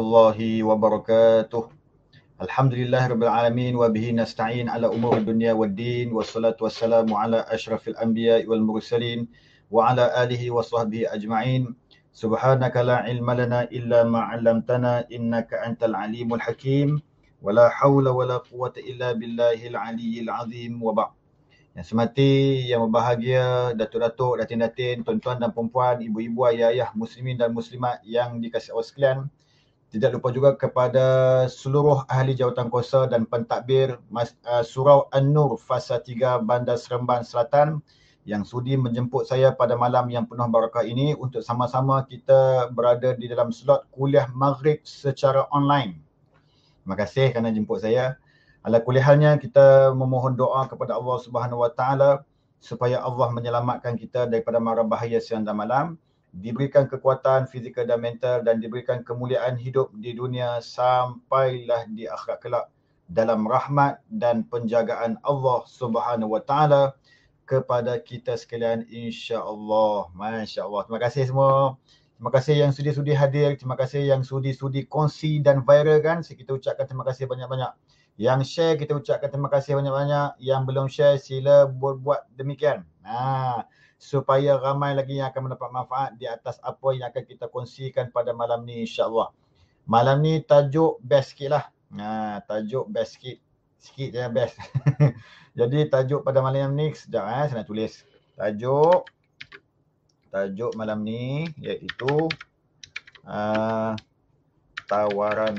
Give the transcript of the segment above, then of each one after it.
warahmatullahi wabarakatuh. Alhamdulillah rabbil alamin wa bihi nasta'in ala umuri dunya waddin wassalatu wassalamu ala asyrafil anbiya wal mursalin wa ala alihi wa sahbihi ajma'in. Subhanaka la ilma lana illa ma 'allamtana innaka antal alimul hakim. Wala haula wala quwata illa billahil aliyyil azim wa ba'd. Yang semati, yang berbahagia, datuk-datuk, datin-datin, tuan-tuan dan perempuan, ibu-ibu, ayah-ayah, muslimin dan muslimat yang dikasih awak sekalian. Tidak lupa juga kepada seluruh ahli jawatan kuasa dan pentadbir Mas, uh, Surau An-Nur Fasa 3 Bandar Seremban Selatan yang sudi menjemput saya pada malam yang penuh barakah ini untuk sama-sama kita berada di dalam slot kuliah maghrib secara online. Terima kasih kerana jemput saya. Ala kuliahnya kita memohon doa kepada Allah Subhanahu Wa Taala supaya Allah menyelamatkan kita daripada mara bahaya siang dan malam diberikan kekuatan fizikal dan mental dan diberikan kemuliaan hidup di dunia sampailah di akhirat kelak dalam rahmat dan penjagaan Allah Subhanahu wa taala kepada kita sekalian insya-Allah. Masya-Allah. Terima kasih semua. Terima kasih yang sudi-sudi hadir, terima kasih yang sudi-sudi konsi dan viral viralkan. Kita ucapkan terima kasih banyak-banyak. Yang share kita ucapkan terima kasih banyak-banyak. Yang belum share sila buat demikian. Nah, ha supaya ramai lagi yang akan mendapat manfaat di atas apa yang akan kita kongsikan pada malam ni insyaAllah. Malam ni tajuk best sikit lah. Ha, tajuk best sikit. Sikit je best. Jadi tajuk pada malam ni, sekejap eh, saya nak tulis. Tajuk. Tajuk malam ni iaitu uh, tawaran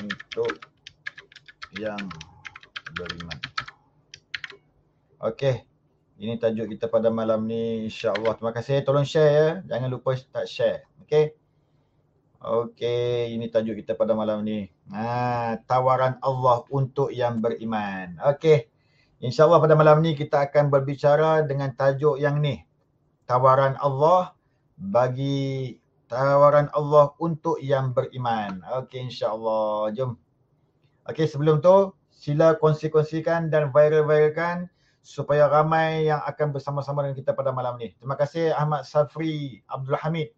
untuk yang beriman. Okey. Ini tajuk kita pada malam ni Insyaallah, Terima kasih eh. tolong share ya. Jangan lupa tak share. Okey. Okey, ini tajuk kita pada malam ni. Ha, tawaran Allah untuk yang beriman. Okey. insyaallah pada malam ni kita akan berbicara dengan tajuk yang ni. Tawaran Allah bagi tawaran Allah untuk yang beriman. Okey, insyaallah allah Jom. Okey, sebelum tu sila konsekuensikan dan viral-viralkan supaya ramai yang akan bersama-sama dengan kita pada malam ni. Terima kasih Ahmad Safri Abdul Hamid.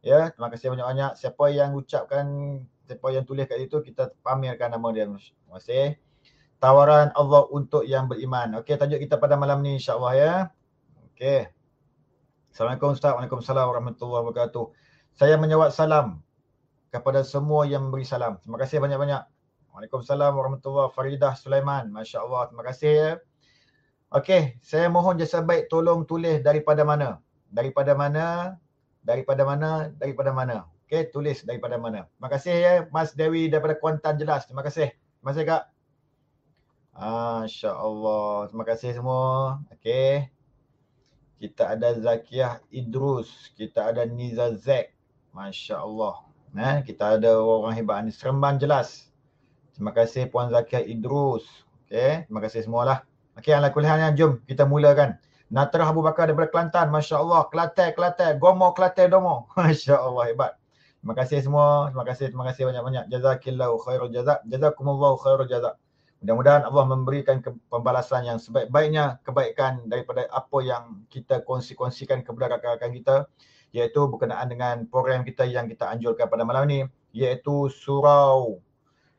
Ya, terima kasih banyak-banyak. Siapa yang ucapkan, siapa yang tulis kat situ, kita pamerkan nama dia. Terima kasih. Tawaran Allah untuk yang beriman. Okey, tajuk kita pada malam ni insyaAllah ya. Okey. Assalamualaikum Ustaz. Waalaikumsalam warahmatullahi wabarakatuh. Saya menyewat salam kepada semua yang beri salam. Terima kasih banyak-banyak. Waalaikumsalam warahmatullahi wabarakatuh. Faridah Sulaiman. Masya Allah. Terima kasih ya. Okey, saya mohon jasa baik tolong tulis daripada mana? Daripada mana? Daripada mana? Daripada mana? Okey, tulis daripada mana. Terima kasih ya Mas Dewi daripada Kuantan jelas. Terima kasih. Terima kasih Kak. Masya-Allah. Terima kasih semua. Okey. Kita ada Zakiah Idrus, kita ada Niza Zek. Masya-Allah. Nah, kita ada orang hebat ni Seremban jelas. Terima kasih Puan Zakiah Idrus. Okay. terima kasih semualah. Okey, ala kuliahnya jom kita mulakan. Natra Abu Bakar daripada Kelantan, masya-Allah, Kelantan, Kelantan, Gomo, Kelantan, Domo. Masya-Allah hebat. Terima kasih semua. Terima kasih, terima kasih banyak-banyak. Jazakillahu khairul jazak. Jazakumullahu khairul jazak. Mudah-mudahan Allah memberikan pembalasan yang sebaik-baiknya kebaikan daripada apa yang kita kongsi-kongsikan kepada rakan-rakan kita iaitu berkenaan dengan program kita yang kita anjurkan pada malam ini iaitu surau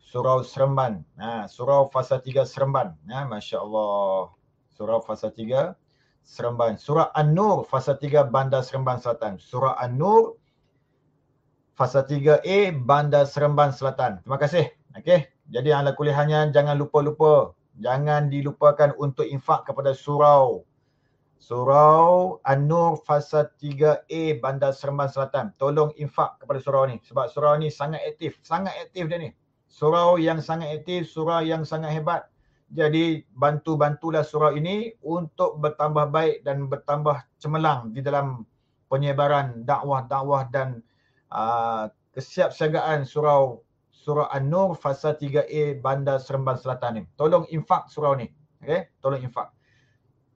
surau Seremban. Ha, surau fasa 3 Seremban. Ha, Masya Allah. Surau fasa 3 Seremban. Surau An-Nur fasa 3 Bandar Seremban Selatan. Surau An-Nur fasa 3A Bandar Seremban Selatan. Terima kasih. Okay. Jadi ala kuliahnya jangan lupa-lupa. Jangan dilupakan untuk infak kepada surau Surau An-Nur Fasa 3A Bandar Seremban Selatan. Tolong infak kepada surau ni. Sebab surau ni sangat aktif. Sangat aktif dia ni surau yang sangat aktif, surau yang sangat hebat. Jadi bantu-bantulah surau ini untuk bertambah baik dan bertambah cemerlang di dalam penyebaran dakwah-dakwah dan uh, kesiapsiagaan surau surau An-Nur fasa 3A Bandar Seremban Selatan ni. Tolong infak surau ni. Okey, tolong infak.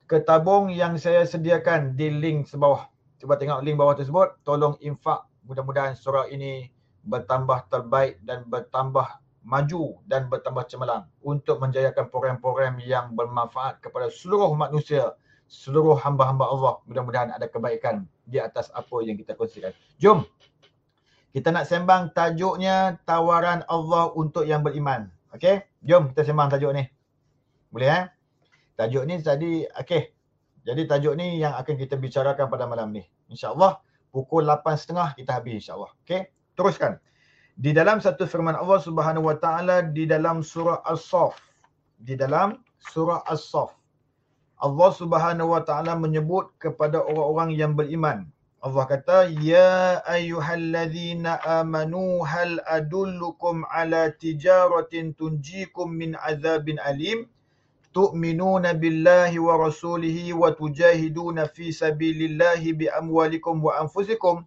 Ketabung yang saya sediakan di link sebawah. Cuba tengok link bawah tersebut. Tolong infak. Mudah-mudahan surau ini bertambah terbaik dan bertambah maju dan bertambah cemerlang untuk menjayakan program-program yang bermanfaat kepada seluruh manusia, seluruh hamba-hamba Allah. Mudah-mudahan ada kebaikan di atas apa yang kita kongsikan. Jom. Kita nak sembang tajuknya tawaran Allah untuk yang beriman. Okey? Jom kita sembang tajuk ni. Boleh eh? Tajuk ni tadi okey. Jadi tajuk ni yang akan kita bicarakan pada malam ni. Insya-Allah pukul 8.30 kita habis insya-Allah. Okey? Teruskan di dalam satu firman Allah Subhanahu Wa Taala di dalam surah As-Saff di dalam surah As-Saff Allah Subhanahu Wa Taala menyebut kepada orang-orang yang beriman Allah kata ya ayyuhalladzina amanu hal adullukum ala tijaratin tunjikum min azabin alim tu'minuna billahi wa rasulihi wa tujahiduna fi sabilillahi bi amwalikum wa anfusikum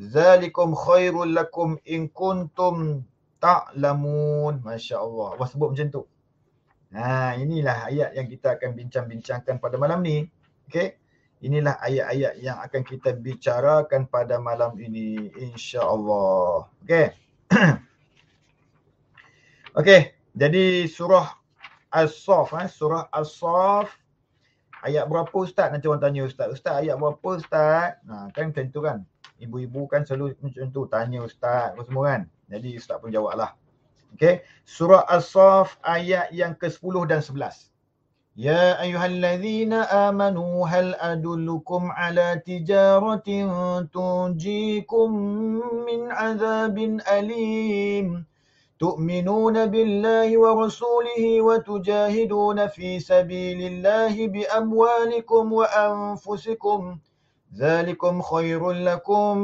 Zalikum khairul lakum in kuntum ta'lamun. Masya-Allah. Apa sebut macam tu? Ha, inilah ayat yang kita akan bincang-bincangkan pada malam ni. okay? Inilah ayat-ayat yang akan kita bicarakan pada malam ini insya-Allah. Okay? Okay. jadi surah As-Saff eh, surah As-Saff ayat berapa ustaz? Nanti orang tanya ustaz, ustaz ayat berapa ustaz? Nah, ha, kan tentu kan ibu-ibu kan selalu macam tu tanya ustaz apa semua kan. Jadi ustaz pun jawablah. Okey, surah As-Saff ayat yang ke-10 dan 11. Ya ayyuhallazina amanu hal adullukum ala tijaratin tunjikum min azabin alim tu'minuna billahi wa rasulihi wa tujahidun fi sabilillahi bi amwalikum wa anfusikum ذلكم خير لكم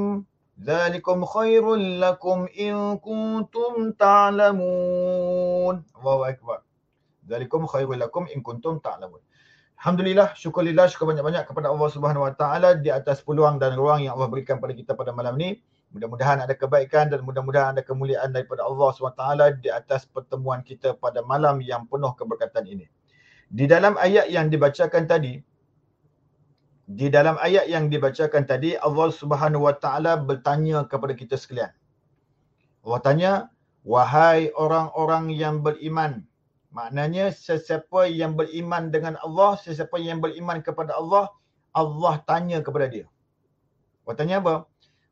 ذلكم خير لكم إن كنتم تعلمون الله أكبر ذلكم خير لكم إن كنتم تعلمون Alhamdulillah, syukurlillah, syukur banyak-banyak kepada Allah Subhanahu Wa Taala di atas peluang dan ruang yang Allah berikan kepada kita pada malam ini. Mudah-mudahan ada kebaikan dan mudah-mudahan ada kemuliaan daripada Allah Subhanahu Wa Taala di atas pertemuan kita pada malam yang penuh keberkatan ini. Di dalam ayat yang dibacakan tadi, di dalam ayat yang dibacakan tadi Allah Subhanahu Wa Taala bertanya kepada kita sekalian. Allah tanya, "Wahai orang-orang yang beriman." Maknanya sesiapa yang beriman dengan Allah, sesiapa yang beriman kepada Allah, Allah tanya kepada dia. Allah tanya apa?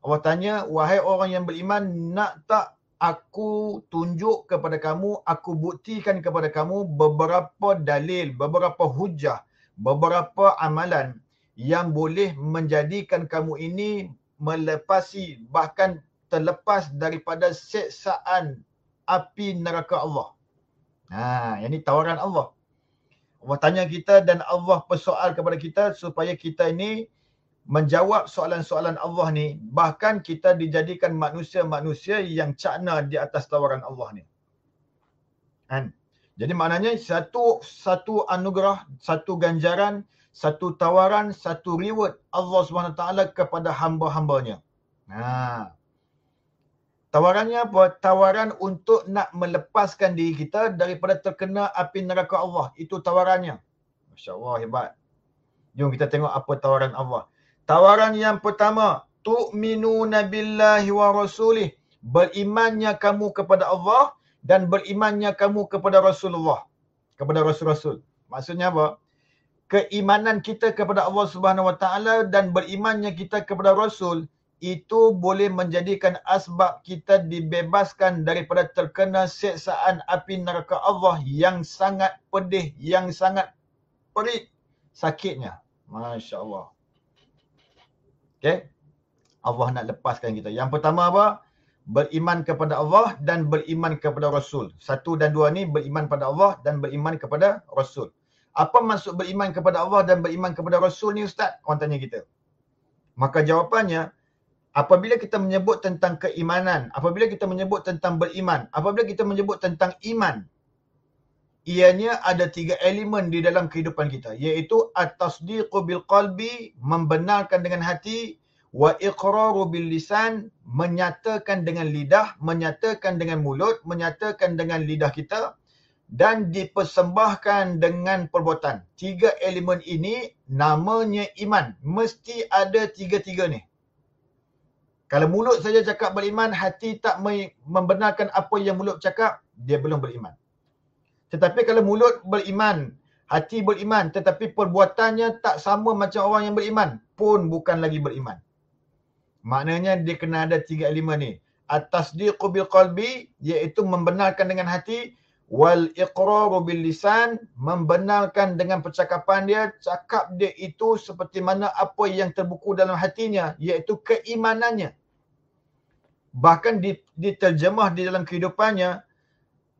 Allah tanya, "Wahai orang yang beriman, nak tak aku tunjuk kepada kamu, aku buktikan kepada kamu beberapa dalil, beberapa hujah, beberapa amalan yang boleh menjadikan kamu ini melepasi bahkan terlepas daripada seksaan api neraka Allah. Ha, yang ini tawaran Allah. Allah tanya kita dan Allah persoal kepada kita supaya kita ini menjawab soalan-soalan Allah ni bahkan kita dijadikan manusia-manusia yang cakna di atas tawaran Allah ni. Kan? Jadi maknanya satu satu anugerah, satu ganjaran satu tawaran, satu reward Allah SWT kepada hamba-hambanya. Ha. Tawarannya apa? Tawaran untuk nak melepaskan diri kita daripada terkena api neraka Allah. Itu tawarannya. Masya Allah, hebat. Jom kita tengok apa tawaran Allah. Tawaran yang pertama, tu'minu nabilahi wa rasulih. Berimannya kamu kepada Allah dan berimannya kamu kepada Rasulullah. Kepada Rasul-Rasul. Maksudnya apa? keimanan kita kepada Allah Subhanahu Wa Taala dan berimannya kita kepada Rasul itu boleh menjadikan asbab kita dibebaskan daripada terkena seksaan api neraka Allah yang sangat pedih, yang sangat perit sakitnya. Masya Allah. Okay. Allah nak lepaskan kita. Yang pertama apa? Beriman kepada Allah dan beriman kepada Rasul. Satu dan dua ni beriman kepada Allah dan beriman kepada Rasul apa maksud beriman kepada Allah dan beriman kepada Rasul ni Ustaz? Orang tanya kita. Maka jawapannya, apabila kita menyebut tentang keimanan, apabila kita menyebut tentang beriman, apabila kita menyebut tentang iman, ianya ada tiga elemen di dalam kehidupan kita. Iaitu, at-tasdiqu bil-qalbi, membenarkan dengan hati, wa iqraru bil lisan menyatakan dengan lidah menyatakan dengan mulut menyatakan dengan lidah kita dan dipersembahkan dengan perbuatan. Tiga elemen ini namanya iman. Mesti ada tiga-tiga ni. Kalau mulut saja cakap beriman, hati tak membenarkan apa yang mulut cakap, dia belum beriman. Tetapi kalau mulut beriman, hati beriman tetapi perbuatannya tak sama macam orang yang beriman pun bukan lagi beriman. Maknanya dia kena ada tiga elemen ni. atas tasdiqu bil qalbi iaitu membenarkan dengan hati, wal iqraru bil lisan membenarkan dengan percakapan dia cakap dia itu seperti mana apa yang terbuku dalam hatinya iaitu keimanannya bahkan diterjemah di dalam kehidupannya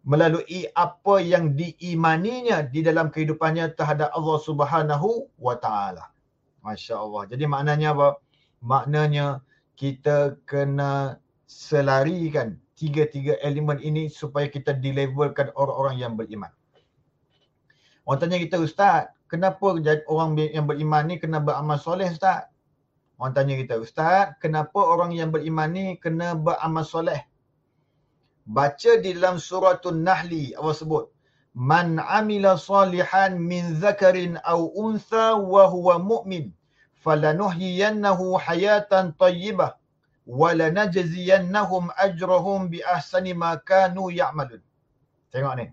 melalui apa yang diimaninya di dalam kehidupannya terhadap Allah Subhanahu wa taala. Masya-Allah. Jadi maknanya apa? Maknanya kita kena selarikan tiga-tiga elemen ini supaya kita dilevelkan orang-orang yang beriman. Orang tanya kita, Ustaz, kenapa orang yang beriman ni kena beramal soleh, Ustaz? Orang tanya kita, Ustaz, kenapa orang yang beriman ni kena beramal soleh? Baca di dalam surah Nahli, Allah sebut, Man amila salihan min zakarin au untha wa huwa mu'min falanuhyiyannahu hayatan tayyibah walanajziyannahum ajrahum bi ahsani ma kanu ya'malun. Tengok ni.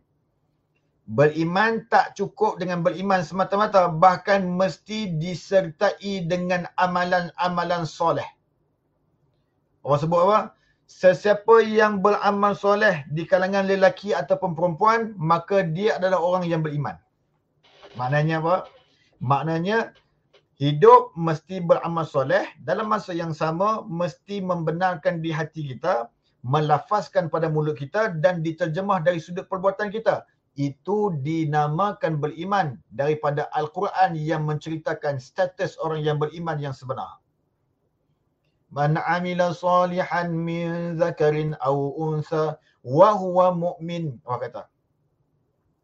Beriman tak cukup dengan beriman semata-mata bahkan mesti disertai dengan amalan-amalan soleh. Apa sebut apa? Sesiapa yang beramal soleh di kalangan lelaki ataupun perempuan maka dia adalah orang yang beriman. Maknanya apa? Maknanya hidup mesti beramal soleh dalam masa yang sama mesti membenarkan di hati kita melafazkan pada mulut kita dan diterjemah dari sudut perbuatan kita itu dinamakan beriman daripada al-Quran yang menceritakan status orang yang beriman yang sebenar man amila salihan min zakarin au unsa wa huwa mu'min apa kata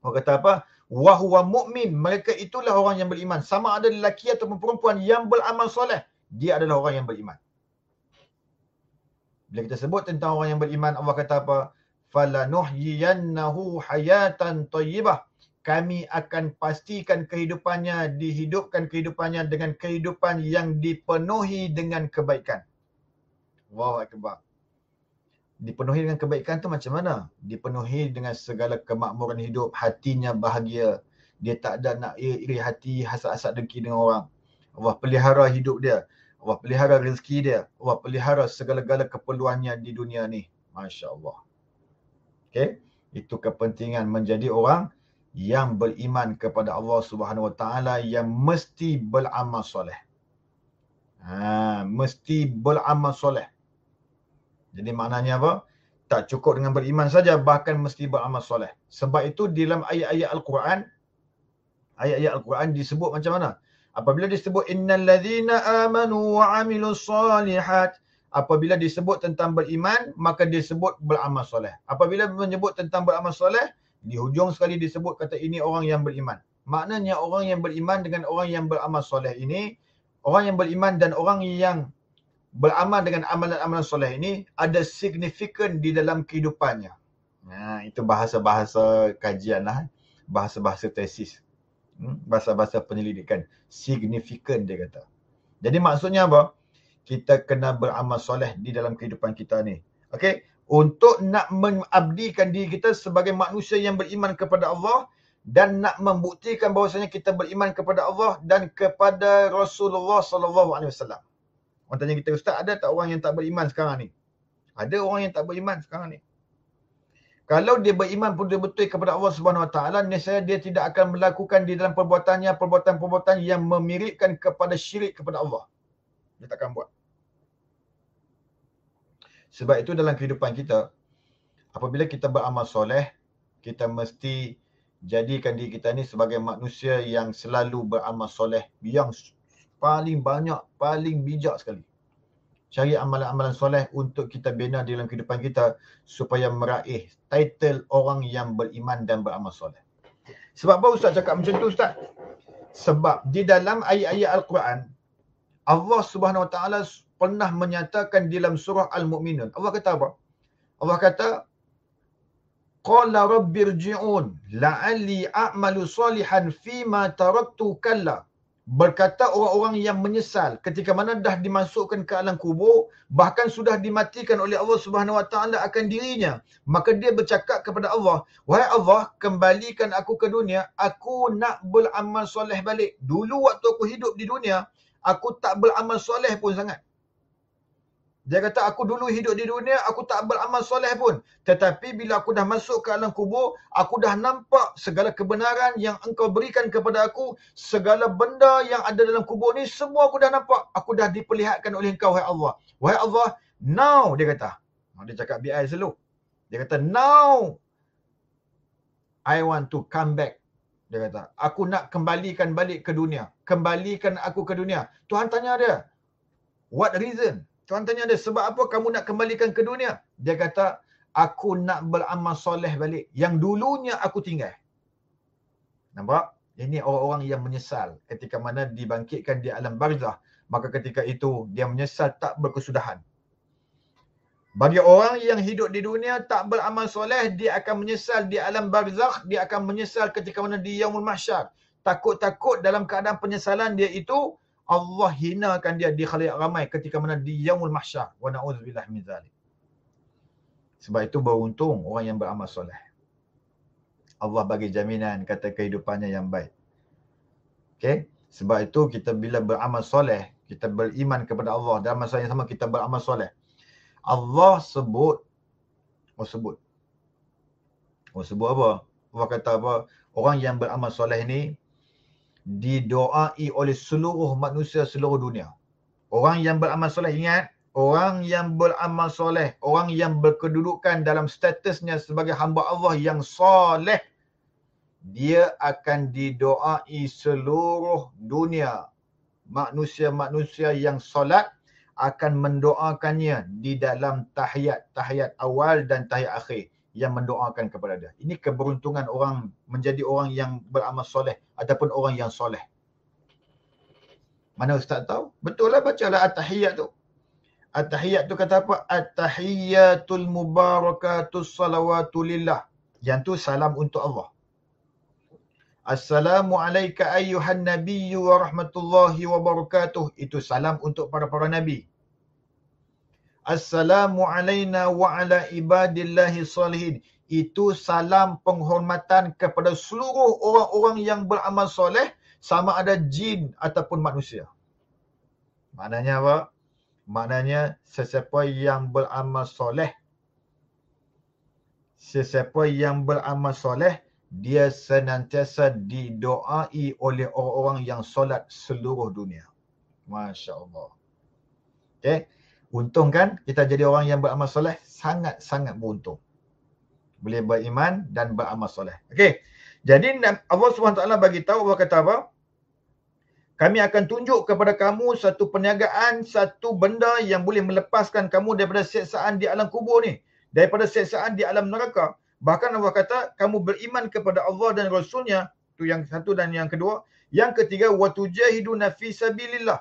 apa kata apa wahwa mukmin mereka itulah orang yang beriman sama ada lelaki atau perempuan yang beramal soleh dia adalah orang yang beriman bila kita sebut tentang orang yang beriman Allah kata apa Fala falanuhyiyannahu hayatan tayyibah kami akan pastikan kehidupannya dihidupkan kehidupannya dengan kehidupan yang dipenuhi dengan kebaikan Wow, akbar dipenuhi dengan kebaikan tu macam mana? Dipenuhi dengan segala kemakmuran hidup, hatinya bahagia. Dia tak ada nak iri hati, hasad-hasad dengki dengan orang. Allah pelihara hidup dia. Allah pelihara rezeki dia. Allah pelihara segala-gala keperluannya di dunia ni. Masya Allah. Okay? Itu kepentingan menjadi orang yang beriman kepada Allah Subhanahu Wa Taala yang mesti beramal soleh. Ha, mesti beramal soleh. Jadi maknanya apa? Tak cukup dengan beriman saja bahkan mesti beramal soleh. Sebab itu di dalam ayat-ayat Al-Quran ayat-ayat Al-Quran disebut macam mana? Apabila disebut Inna ladzina amanu wa amilu solihat apabila disebut tentang beriman maka disebut beramal soleh. Apabila menyebut tentang beramal soleh di hujung sekali disebut kata ini orang yang beriman. Maknanya orang yang beriman dengan orang yang beramal soleh ini orang yang beriman dan orang yang beramal dengan amalan-amalan soleh ini ada signifikan di dalam kehidupannya. Nah, ha, itu bahasa-bahasa kajian lah. Bahasa-bahasa tesis. Hmm, bahasa-bahasa penyelidikan. Signifikan dia kata. Jadi maksudnya apa? Kita kena beramal soleh di dalam kehidupan kita ni. Okay? Untuk nak mengabdikan diri kita sebagai manusia yang beriman kepada Allah dan nak membuktikan bahawasanya kita beriman kepada Allah dan kepada Rasulullah SAW. Orang tanya kita, Ustaz ada tak orang yang tak beriman sekarang ni? Ada orang yang tak beriman sekarang ni. Kalau dia beriman pun dia betul kepada Allah Subhanahu Wa Taala, nescaya dia tidak akan melakukan di dalam perbuatannya perbuatan-perbuatan yang memiripkan kepada syirik kepada Allah. Dia tak akan buat. Sebab itu dalam kehidupan kita, apabila kita beramal soleh, kita mesti jadikan diri kita ni sebagai manusia yang selalu beramal soleh yang paling banyak, paling bijak sekali. Cari amalan-amalan soleh untuk kita bina dalam kehidupan kita supaya meraih title orang yang beriman dan beramal soleh. Sebab apa Ustaz cakap macam tu Ustaz? Sebab di dalam ayat-ayat Al-Quran, Allah Subhanahu Wa Taala pernah menyatakan dalam surah Al-Mu'minun. Allah kata apa? Allah kata, Qala rabbirji'un la'alli a'malu salihan fima taraktu kalla. Berkata orang-orang yang menyesal ketika mana dah dimasukkan ke alam kubur bahkan sudah dimatikan oleh Allah Subhanahu Wa Taala akan dirinya maka dia bercakap kepada Allah wahai Allah kembalikan aku ke dunia aku nak beramal soleh balik dulu waktu aku hidup di dunia aku tak beramal soleh pun sangat dia kata aku dulu hidup di dunia aku tak beramal soleh pun. Tetapi bila aku dah masuk ke alam kubur, aku dah nampak segala kebenaran yang engkau berikan kepada aku, segala benda yang ada dalam kubur ni semua aku dah nampak. Aku dah diperlihatkan oleh engkau wahai Allah. Wahai Allah, now dia kata. Dia cakap BI selalu. Dia kata now I want to come back. Dia kata, aku nak kembalikan balik ke dunia. Kembalikan aku ke dunia. Tuhan tanya dia, what reason? Tuan tanya dia, sebab apa kamu nak kembalikan ke dunia? Dia kata, aku nak beramal soleh balik. Yang dulunya aku tinggal. Nampak? Ini orang-orang yang menyesal ketika mana dibangkitkan di alam barzah. Maka ketika itu, dia menyesal tak berkesudahan. Bagi orang yang hidup di dunia tak beramal soleh, dia akan menyesal di alam barzakh, dia akan menyesal ketika mana di yaumul mahsyar. Takut-takut dalam keadaan penyesalan dia itu, Allah hinakan dia di khalayak ramai ketika mana di yaumul mahsyar wa na'udzubillah min zalik sebab itu beruntung orang yang beramal soleh Allah bagi jaminan kata kehidupannya yang baik okey sebab itu kita bila beramal soleh kita beriman kepada Allah dalam masa yang sama kita beramal soleh Allah sebut oh sebut oh sebut apa Allah kata apa orang yang beramal soleh ni didoai oleh seluruh manusia seluruh dunia. Orang yang beramal soleh ingat, orang yang beramal soleh, orang yang berkedudukan dalam statusnya sebagai hamba Allah yang soleh, dia akan didoai seluruh dunia. Manusia-manusia yang solat akan mendoakannya di dalam tahiyat, tahiyat awal dan tahiyat akhir yang mendoakan kepada dia. Ini keberuntungan orang menjadi orang yang beramal soleh ataupun orang yang soleh. Mana ustaz tahu? Betul lah bacalah at-tahiyyat tu. At-tahiyyat tu kata apa? At-tahiyyatul mubarakatus salawatu Yang tu salam untuk Allah. Assalamu alayka ayyuhan nabiyyu wa rahmatullahi wa barakatuh. Itu salam untuk para-para nabi. Assalamu alayna wa ala ibadillahi salihin. Itu salam penghormatan kepada seluruh orang-orang yang beramal soleh sama ada jin ataupun manusia. Maknanya apa? Maknanya sesiapa yang beramal soleh sesiapa yang beramal soleh dia senantiasa didoai oleh orang-orang yang solat seluruh dunia. Masya-Allah. Okay. Untung kan kita jadi orang yang beramal soleh sangat-sangat beruntung. Boleh beriman dan beramal soleh. Okey. Jadi Allah SWT bagi tahu Allah kata apa? Kami akan tunjuk kepada kamu satu perniagaan, satu benda yang boleh melepaskan kamu daripada seksaan di alam kubur ni. Daripada seksaan di alam neraka. Bahkan Allah kata, kamu beriman kepada Allah dan Rasulnya. tu yang satu dan yang kedua. Yang ketiga, وَتُجَهِدُ نَفِي سَبِيلِ اللَّهِ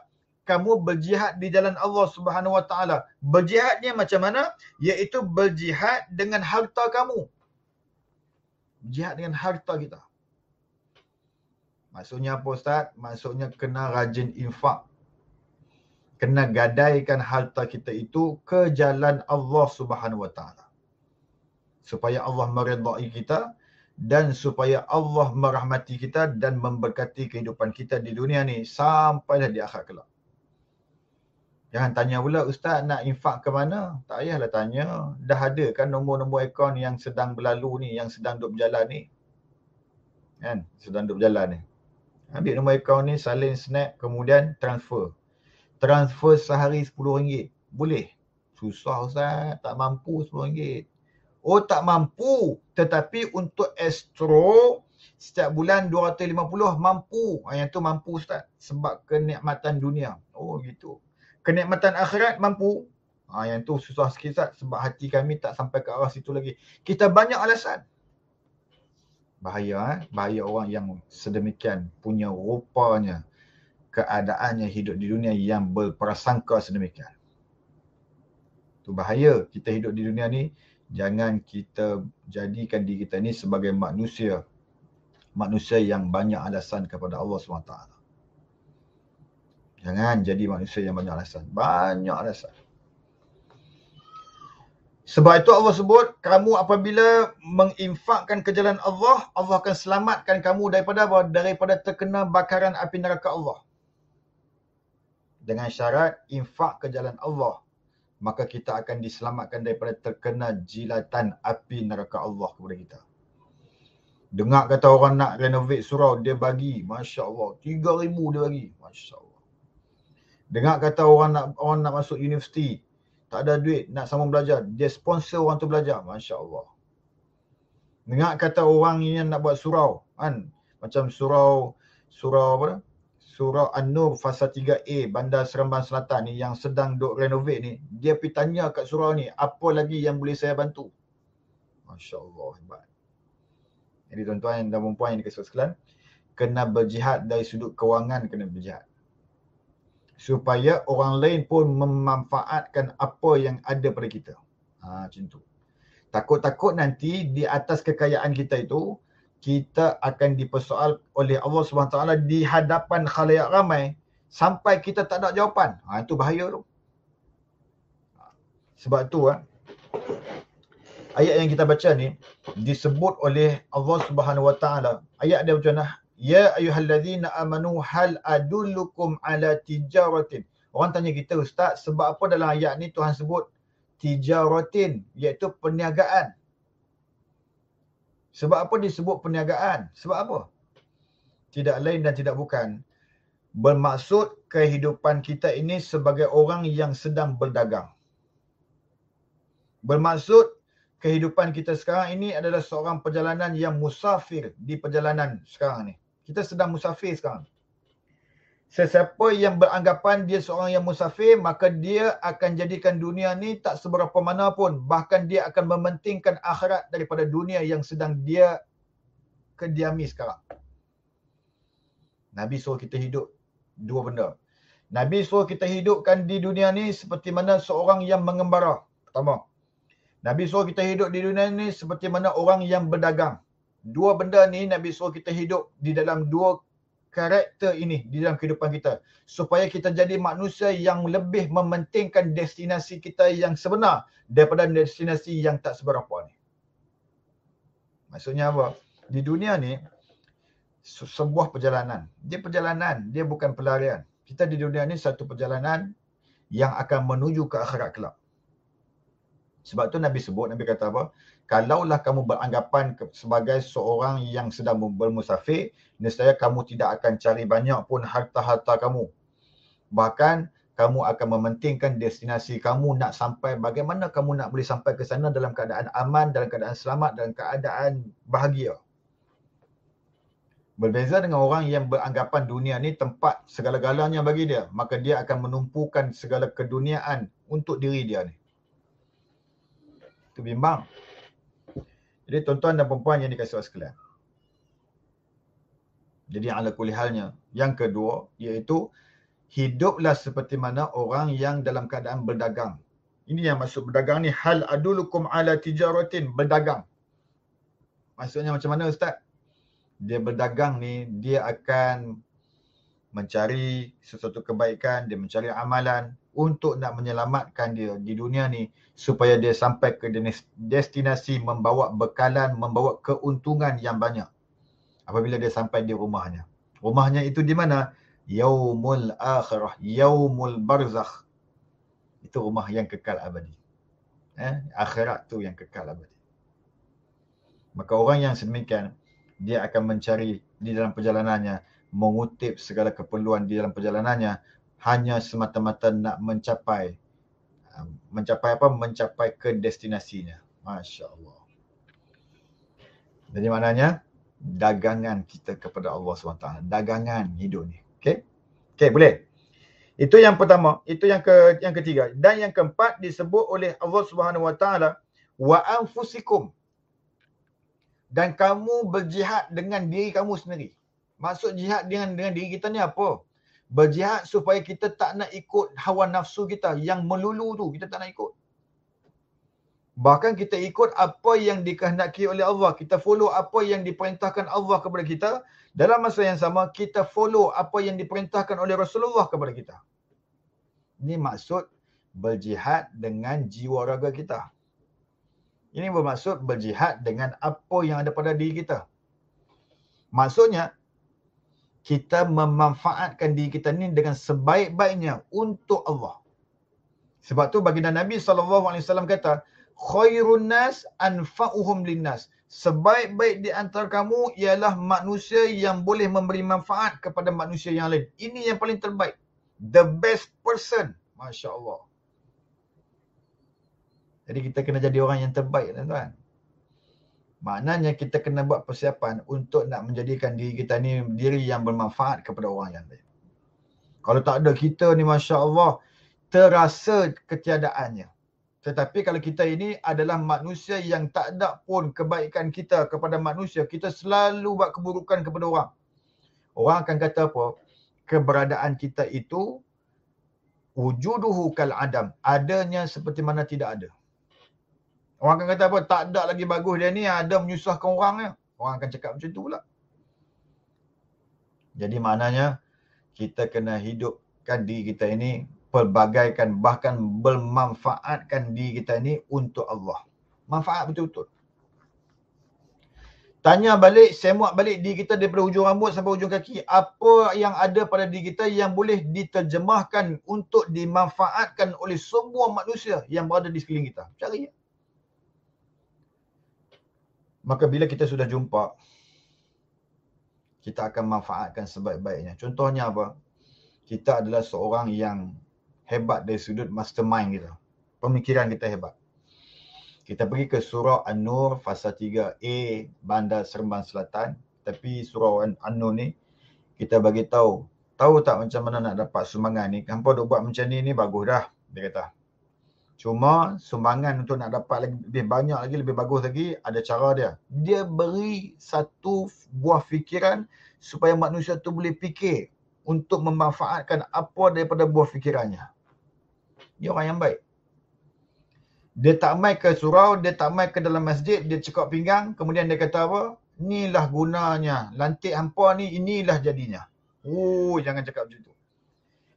kamu berjihad di jalan Allah Subhanahu Wa Taala. Berjihadnya macam mana? Iaitu berjihad dengan harta kamu. Jihad dengan harta kita. Maksudnya apa Ustaz? Maksudnya kena rajin infak. Kena gadaikan harta kita itu ke jalan Allah Subhanahu Wa Taala. Supaya Allah meredai kita dan supaya Allah merahmati kita dan memberkati kehidupan kita di dunia ni sampailah di akhir kelak. Jangan tanya pula ustaz nak infak ke mana? Tak payahlah tanya. Dah ada kan nombor-nombor akaun yang sedang berlalu ni, yang sedang duduk berjalan ni. Kan? Sedang duduk berjalan ni. Ambil nombor akaun ni, salin snap, kemudian transfer. Transfer sehari RM10. Boleh? Susah ustaz, tak mampu RM10. Oh tak mampu, tetapi untuk Astro setiap bulan 250 mampu. Yang tu mampu ustaz sebab kenikmatan dunia. Oh gitu kenikmatan akhirat mampu. Ha, yang tu susah sikit sebab hati kami tak sampai ke arah situ lagi. Kita banyak alasan. Bahaya eh? bahaya orang yang sedemikian punya rupanya keadaannya hidup di dunia yang berprasangka sedemikian. Itu bahaya kita hidup di dunia ni jangan kita jadikan diri kita ni sebagai manusia manusia yang banyak alasan kepada Allah SWT. Ha, Jangan jadi manusia yang banyak alasan. Banyak alasan. Sebab itu Allah sebut, kamu apabila menginfakkan kejalan Allah, Allah akan selamatkan kamu daripada apa? Daripada terkena bakaran api neraka Allah. Dengan syarat infak kejalan Allah, maka kita akan diselamatkan daripada terkena jilatan api neraka Allah kepada kita. Dengar kata orang nak renovate surau, dia bagi. Masya Allah. RM3,000 dia bagi. Masya Allah. Dengar kata orang nak orang nak masuk universiti, tak ada duit nak sama belajar, dia sponsor orang tu belajar, masya-Allah. Dengar kata orang ini nak buat surau, kan? Macam surau surau apa? Surau An-Nur fasa 3A Bandar Seremban Selatan ni yang sedang dok renovate ni, dia pergi tanya kat surau ni, apa lagi yang boleh saya bantu? Masya-Allah hebat. Jadi tuan-tuan dan puan-puan yang dikasihi sekalian, kena berjihad dari sudut kewangan kena berjihad supaya orang lain pun memanfaatkan apa yang ada pada kita. Ha, macam tu. Takut-takut nanti di atas kekayaan kita itu, kita akan dipersoal oleh Allah SWT di hadapan khalayak ramai sampai kita tak ada jawapan. Ha, itu bahaya tu. Sebab tu, ha, ayat yang kita baca ni disebut oleh Allah Subhanahu Wa ayat dia macam mana Ya ayuhallazina amanu hal adullukum ala tijaratin. Orang tanya kita ustaz sebab apa dalam ayat ni Tuhan sebut tijaratin iaitu perniagaan. Sebab apa disebut perniagaan? Sebab apa? Tidak lain dan tidak bukan bermaksud kehidupan kita ini sebagai orang yang sedang berdagang. Bermaksud kehidupan kita sekarang ini adalah seorang perjalanan yang musafir di perjalanan sekarang ini kita sedang musafir sekarang. Sesiapa yang beranggapan dia seorang yang musafir, maka dia akan jadikan dunia ni tak seberapa mana pun. Bahkan dia akan mementingkan akhirat daripada dunia yang sedang dia kediami sekarang. Nabi suruh kita hidup dua benda. Nabi suruh kita hidupkan di dunia ni seperti mana seorang yang mengembara. Pertama, Nabi suruh kita hidup di dunia ni seperti mana orang yang berdagang dua benda ni Nabi suruh kita hidup di dalam dua karakter ini di dalam kehidupan kita supaya kita jadi manusia yang lebih mementingkan destinasi kita yang sebenar daripada destinasi yang tak seberapa ni. Maksudnya apa? Di dunia ni sebuah perjalanan. Dia perjalanan, dia bukan pelarian. Kita di dunia ni satu perjalanan yang akan menuju ke akhirat kelak. Sebab tu Nabi sebut, Nabi kata apa? kalaulah kamu beranggapan ke, sebagai seorang yang sedang bermusafir, nescaya kamu tidak akan cari banyak pun harta-harta kamu. Bahkan kamu akan mementingkan destinasi kamu nak sampai bagaimana kamu nak boleh sampai ke sana dalam keadaan aman, dalam keadaan selamat, dalam keadaan bahagia. Berbeza dengan orang yang beranggapan dunia ni tempat segala-galanya bagi dia, maka dia akan menumpukan segala keduniaan untuk diri dia ni. Itu bimbang. Jadi tuan-tuan dan perempuan yang dikasih sekalian. Jadi ala kulih halnya. Yang kedua iaitu hiduplah seperti mana orang yang dalam keadaan berdagang. Ini yang maksud berdagang ni hal adulukum ala tijarotin berdagang. Maksudnya macam mana ustaz? Dia berdagang ni dia akan mencari sesuatu kebaikan, dia mencari amalan, untuk nak menyelamatkan dia di dunia ni supaya dia sampai ke destinasi membawa bekalan, membawa keuntungan yang banyak apabila dia sampai di rumahnya. Rumahnya itu di mana? Yaumul akhirah, yaumul barzakh. Itu rumah yang kekal abadi. Eh? Akhirat tu yang kekal abadi. Maka orang yang sedemikian, dia akan mencari di dalam perjalanannya, mengutip segala keperluan di dalam perjalanannya hanya semata-mata nak mencapai um, mencapai apa mencapai ke destinasinya masya-Allah jadi maknanya dagangan kita kepada Allah SWT dagangan hidup ni okey okey boleh itu yang pertama itu yang ke yang ketiga dan yang keempat disebut oleh Allah Subhanahu Wa Taala wa anfusikum dan kamu berjihad dengan diri kamu sendiri maksud jihad dengan dengan diri kita ni apa berjihad supaya kita tak nak ikut hawa nafsu kita yang melulu tu kita tak nak ikut bahkan kita ikut apa yang dikehendaki oleh Allah kita follow apa yang diperintahkan Allah kepada kita dalam masa yang sama kita follow apa yang diperintahkan oleh Rasulullah kepada kita ini maksud berjihad dengan jiwa raga kita ini bermaksud berjihad dengan apa yang ada pada diri kita maksudnya kita memanfaatkan diri kita ni dengan sebaik-baiknya untuk Allah. Sebab tu baginda Nabi saw kata, khairun nas anfa'uhum linnas. Sebaik-baik di antara kamu ialah manusia yang boleh memberi manfaat kepada manusia yang lain. Ini yang paling terbaik. The best person. Masya Allah. Jadi kita kena jadi orang yang terbaik tuan-tuan. Maknanya kita kena buat persiapan untuk nak menjadikan diri kita ni diri yang bermanfaat kepada orang yang lain. Kalau tak ada kita ni Masya Allah terasa ketiadaannya. Tetapi kalau kita ini adalah manusia yang tak ada pun kebaikan kita kepada manusia, kita selalu buat keburukan kepada orang. Orang akan kata apa? Keberadaan kita itu wujuduhu kal adam. Adanya seperti mana tidak ada. Orang akan kata apa? Tak ada lagi bagus dia ni ada menyusahkan orang ya. Orang akan cakap macam tu pula. Jadi maknanya kita kena hidupkan diri kita ini pelbagaikan bahkan bermanfaatkan diri kita ini untuk Allah. Manfaat betul-betul. Tanya balik, semak balik diri kita daripada hujung rambut sampai hujung kaki. Apa yang ada pada diri kita yang boleh diterjemahkan untuk dimanfaatkan oleh semua manusia yang berada di sekeliling kita? Cari. Ya? maka bila kita sudah jumpa kita akan manfaatkan sebaik-baiknya contohnya apa kita adalah seorang yang hebat dari sudut mastermind kita pemikiran kita hebat kita pergi ke surau An-Nur fasa 3A Bandar Seremban Selatan tapi surau An-Nur ni kita bagi tahu tahu tak macam mana nak dapat sumbangan ni hangpa duk buat macam ni ni bagus dah dia kata Cuma sumbangan untuk nak dapat lagi, lebih banyak lagi, lebih bagus lagi, ada cara dia. Dia beri satu buah fikiran supaya manusia tu boleh fikir untuk memanfaatkan apa daripada buah fikirannya. Dia orang yang baik. Dia tak mai ke surau, dia tak mai ke dalam masjid, dia cekok pinggang, kemudian dia kata apa? Inilah gunanya. Lantik hampa ni, inilah jadinya. Oh, jangan cakap macam tu.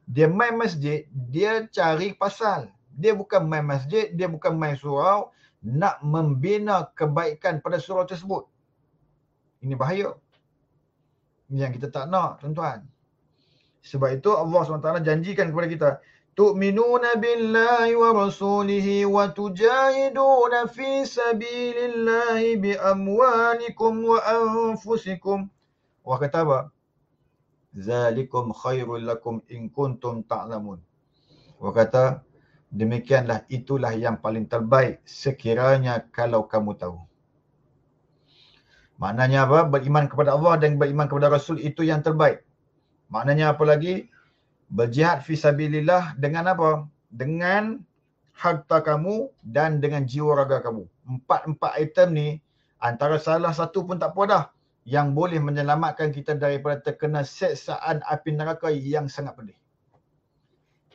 Dia mai masjid, dia cari pasal. Dia bukan main masjid, dia bukan main surau nak membina kebaikan pada surau tersebut. Ini bahaya. Ini yang kita tak nak, tuan-tuan. Sebab itu Allah SWT janjikan kepada kita. Tu'minuna billahi wa rasulihi wa tujahiduna fi sabilillahi bi amwalikum wa anfusikum. Wah kata apa? Zalikum khairul lakum in kuntum ta'lamun. Wah kata, demikianlah itulah yang paling terbaik sekiranya kalau kamu tahu. Maknanya apa? Beriman kepada Allah dan beriman kepada Rasul itu yang terbaik. Maknanya apa lagi? Berjihad fisabilillah dengan apa? Dengan harta kamu dan dengan jiwa raga kamu. Empat-empat item ni antara salah satu pun tak puas dah yang boleh menyelamatkan kita daripada terkena seksaan api neraka yang sangat pedih.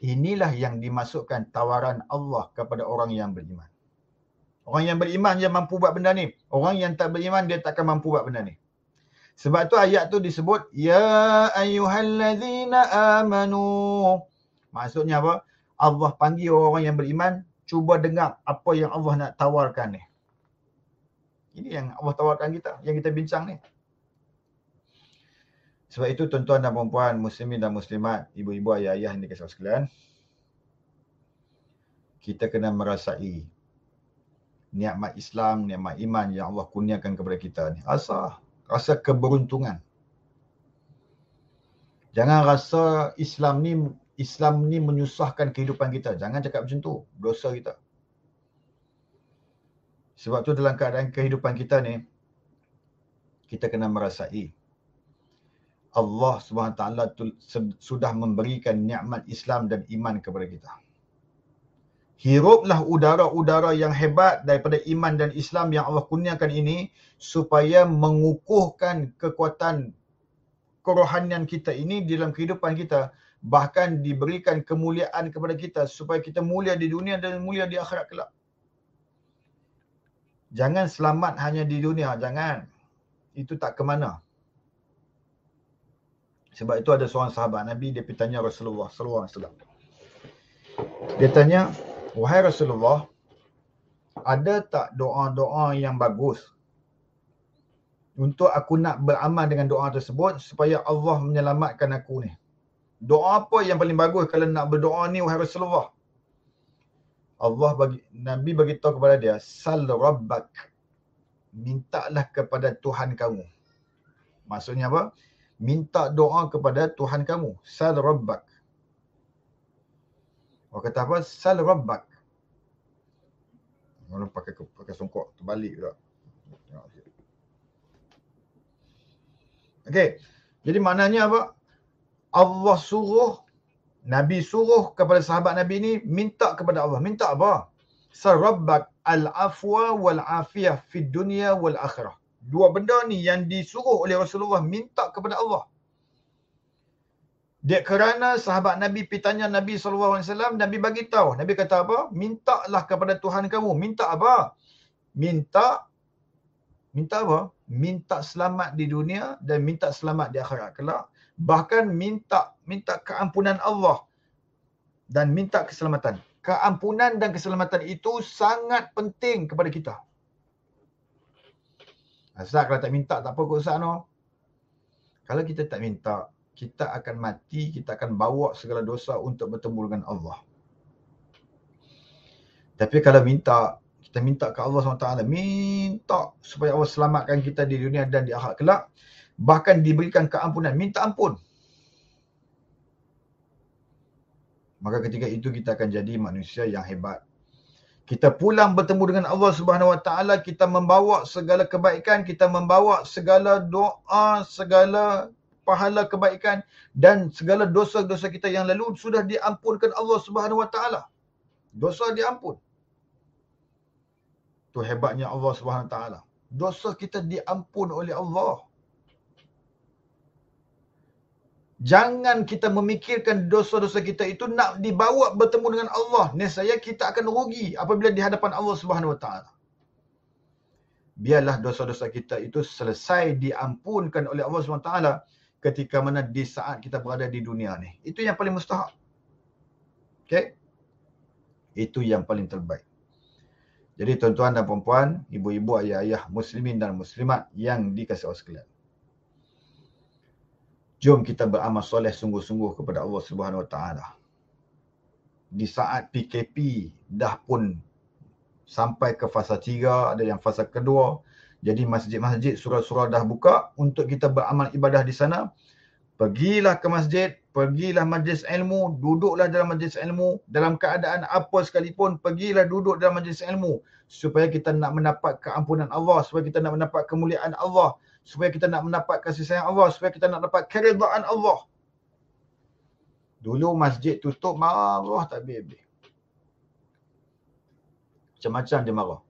Inilah yang dimasukkan tawaran Allah kepada orang yang beriman. Orang yang beriman dia mampu buat benda ni. Orang yang tak beriman dia takkan mampu buat benda ni. Sebab tu ayat tu disebut ya ayyuhallazina amanu. Maksudnya apa? Allah panggil orang-orang yang beriman cuba dengar apa yang Allah nak tawarkan ni. Ini yang Allah tawarkan kita, yang kita bincang ni. Sebab itu tuan-tuan dan perempuan muslimin dan muslimat, ibu-ibu ayah-ayah yang dikasihi sekalian, kita kena merasai nikmat Islam, nikmat iman yang Allah kurniakan kepada kita ni. Rasa rasa keberuntungan. Jangan rasa Islam ni Islam ni menyusahkan kehidupan kita. Jangan cakap macam tu. Dosa kita. Sebab tu dalam keadaan kehidupan kita ni kita kena merasai Allah Swt sudah memberikan nikmat Islam dan iman kepada kita. Hiruplah udara-udara yang hebat daripada iman dan Islam yang Allah kurniakan ini supaya mengukuhkan kekuatan kerohanian kita ini dalam kehidupan kita bahkan diberikan kemuliaan kepada kita supaya kita mulia di dunia dan mulia di akhirat kelak. Jangan selamat hanya di dunia, jangan. Itu tak ke mana. Sebab itu ada seorang sahabat Nabi dia pergi tanya Rasulullah sallallahu alaihi wasallam. Dia tanya, "Wahai Rasulullah, ada tak doa-doa yang bagus untuk aku nak beramal dengan doa tersebut supaya Allah menyelamatkan aku ni? Doa apa yang paling bagus kalau nak berdoa ni wahai Rasulullah?" Allah bagi Nabi bagi tahu kepada dia, "Sal rabbak." Mintalah kepada Tuhan kamu. Maksudnya apa? minta doa kepada Tuhan kamu. Sal Rabbak. Orang kata apa? Sal Rabbak. Orang pakai, pakai songkok terbalik juga. Okey. Jadi maknanya apa? Allah suruh, Nabi suruh kepada sahabat Nabi ni minta kepada Allah. Minta apa? Sal Rabbak al-afwa wal-afiyah fi dunia wal-akhirah dua benda ni yang disuruh oleh Rasulullah minta kepada Allah. Dia kerana sahabat Nabi pergi tanya Nabi SAW, Nabi bagi tahu. Nabi kata apa? Mintalah kepada Tuhan kamu. Minta apa? Minta minta apa? Minta selamat di dunia dan minta selamat di akhirat kelak. Bahkan minta minta keampunan Allah dan minta keselamatan. Keampunan dan keselamatan itu sangat penting kepada kita. Asal ha, kalau tak minta tak apa kot Ustaz Anwar. Kalau kita tak minta, kita akan mati, kita akan bawa segala dosa untuk bertemu dengan Allah. Tapi kalau minta, kita minta ke Allah SWT, minta supaya Allah selamatkan kita di dunia dan di akhir kelak. Bahkan diberikan keampunan, minta ampun. Maka ketika itu kita akan jadi manusia yang hebat, kita pulang bertemu dengan Allah Subhanahu Wa Taala kita membawa segala kebaikan kita membawa segala doa segala pahala kebaikan dan segala dosa-dosa kita yang lalu sudah diampunkan Allah Subhanahu Wa Taala dosa diampun tu hebatnya Allah Subhanahu Wa Taala dosa kita diampun oleh Allah Jangan kita memikirkan dosa-dosa kita itu nak dibawa bertemu dengan Allah. Nescaya kita akan rugi apabila di hadapan Allah Subhanahu Wa Taala. Biarlah dosa-dosa kita itu selesai diampunkan oleh Allah Subhanahu Wa ketika mana di saat kita berada di dunia ni. Itu yang paling mustahak. Okay? Itu yang paling terbaik. Jadi tuan-tuan dan puan-puan, ibu-ibu, ayah-ayah, muslimin dan muslimat yang dikasih Allah sekalian jom kita beramal soleh sungguh-sungguh kepada Allah Subhanahu Wa Taala. Di saat PKP dah pun sampai ke fasa tiga, ada yang fasa kedua. Jadi masjid-masjid surau-surau dah buka untuk kita beramal ibadah di sana. Pergilah ke masjid, pergilah majlis ilmu, duduklah dalam majlis ilmu. Dalam keadaan apa sekalipun, pergilah duduk dalam majlis ilmu. Supaya kita nak mendapat keampunan Allah, supaya kita nak mendapat kemuliaan Allah supaya kita nak mendapat kasih sayang Allah, supaya kita nak dapat keridhaan Allah. Dulu masjid tutup marah tak habis Macam-macam dia marah.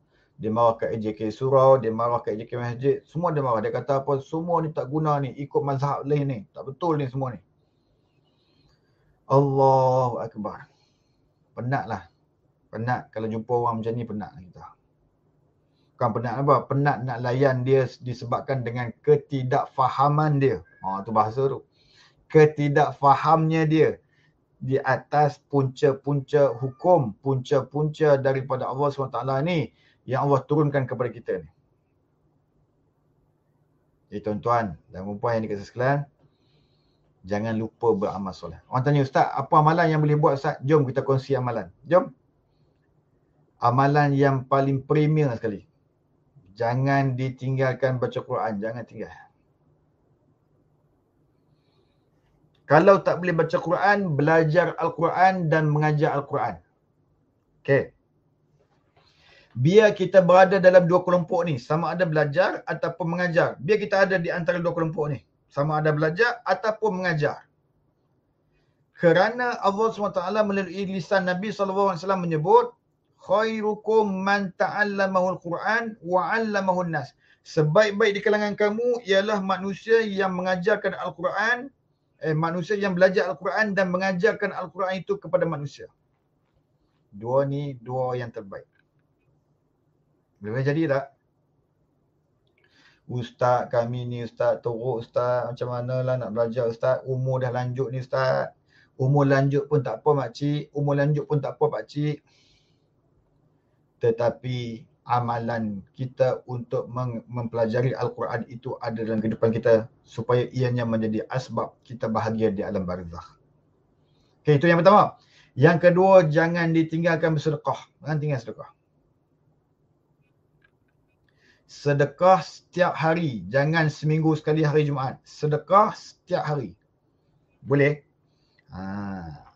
Dia marah kat AJK surau, dia marah kat AJK masjid, semua dia marah. Dia kata apa semua ni tak guna ni, ikut mazhab lain ni, tak betul ni semua ni. Allahu akbar. lah. Penat kalau jumpa orang macam ni penat lah kita bukan penat apa penat nak layan dia disebabkan dengan ketidakfahaman dia ha tu bahasa tu ketidakfahamnya dia di atas punca-punca hukum punca-punca daripada Allah SWT ni yang Allah turunkan kepada kita ni jadi eh, tuan-tuan dan perempuan yang dikasih sekalian Jangan lupa beramal soleh. Orang tanya Ustaz apa amalan yang boleh buat Ustaz Jom kita kongsi amalan Jom Amalan yang paling premier sekali jangan ditinggalkan baca Quran, jangan tinggal. Kalau tak boleh baca Quran, belajar Al-Quran dan mengajar Al-Quran. Okay. Biar kita berada dalam dua kelompok ni, sama ada belajar ataupun mengajar. Biar kita ada di antara dua kelompok ni, sama ada belajar ataupun mengajar. Kerana Allah SWT melalui lisan Nabi SAW menyebut khairukum man ta'allamahu al-Quran wa 'allamahu nas Sebaik-baik di kalangan kamu ialah manusia yang mengajarkan al-Quran eh manusia yang belajar al-Quran dan mengajarkan al-Quran itu kepada manusia. Dua ni dua yang terbaik. Boleh jadi tak? Ustaz kami ni ustaz teruk ustaz macam manalah nak belajar ustaz umur dah lanjut ni ustaz. Umur lanjut pun tak apa mak cik, umur lanjut pun tak apa pak cik tetapi amalan kita untuk mempelajari Al-Quran itu ada dalam kehidupan kita supaya ianya menjadi asbab kita bahagia di alam barzakh. Okay, itu yang pertama. Yang kedua, jangan ditinggalkan bersedekah. Jangan tinggal sedekah. Sedekah setiap hari. Jangan seminggu sekali hari Jumaat. Sedekah setiap hari. Boleh? Ha.